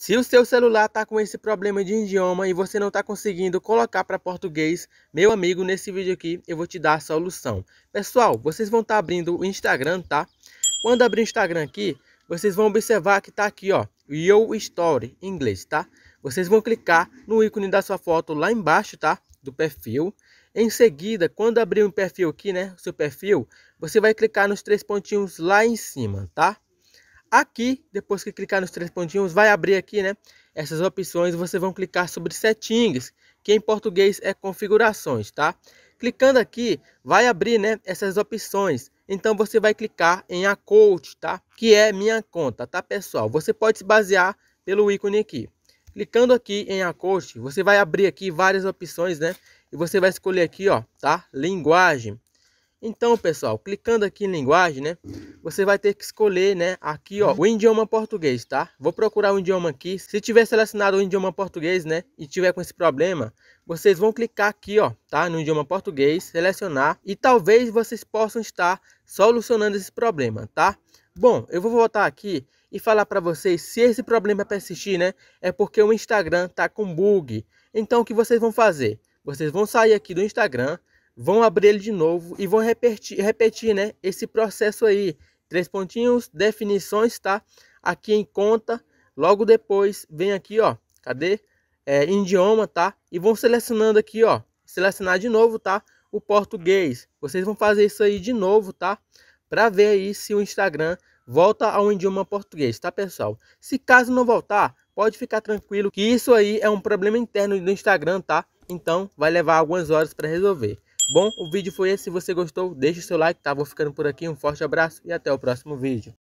Se o seu celular está com esse problema de idioma e você não está conseguindo colocar para português, meu amigo, nesse vídeo aqui eu vou te dar a solução. Pessoal, vocês vão estar tá abrindo o Instagram, tá? Quando abrir o Instagram aqui, vocês vão observar que está aqui, ó, Your Story, em inglês, tá? Vocês vão clicar no ícone da sua foto lá embaixo, tá? Do perfil. Em seguida, quando abrir um perfil aqui, né, o seu perfil, você vai clicar nos três pontinhos lá em cima, tá? Aqui, depois que clicar nos três pontinhos, vai abrir aqui, né? Essas opções, você vão clicar sobre settings, que em português é configurações, tá? Clicando aqui, vai abrir, né, essas opções. Então você vai clicar em a coach, tá? Que é minha conta, tá, pessoal? Você pode se basear pelo ícone aqui. Clicando aqui em a coach, você vai abrir aqui várias opções, né? E você vai escolher aqui, ó, tá? Linguagem. Então, pessoal, clicando aqui em linguagem, né? Você vai ter que escolher, né? Aqui, ó, uhum. o idioma português, tá? Vou procurar o idioma aqui. Se tiver selecionado o idioma português, né? E tiver com esse problema, vocês vão clicar aqui, ó, tá? No idioma português, selecionar. E talvez vocês possam estar solucionando esse problema, tá? Bom, eu vou voltar aqui e falar para vocês se esse problema é persistir, né? É porque o Instagram tá com bug. Então, o que vocês vão fazer? Vocês vão sair aqui do Instagram vão abrir ele de novo e vão repetir, repetir né, esse processo aí. Três pontinhos, definições, tá? Aqui em conta, logo depois, vem aqui, ó, cadê? É, idioma, tá? E vão selecionando aqui, ó, selecionar de novo, tá? O português. Vocês vão fazer isso aí de novo, tá? Para ver aí se o Instagram volta ao idioma português, tá, pessoal? Se caso não voltar, pode ficar tranquilo que isso aí é um problema interno do Instagram, tá? Então, vai levar algumas horas para resolver. Bom, o vídeo foi esse. Se você gostou, deixe o seu like, tá? Vou ficando por aqui. Um forte abraço e até o próximo vídeo.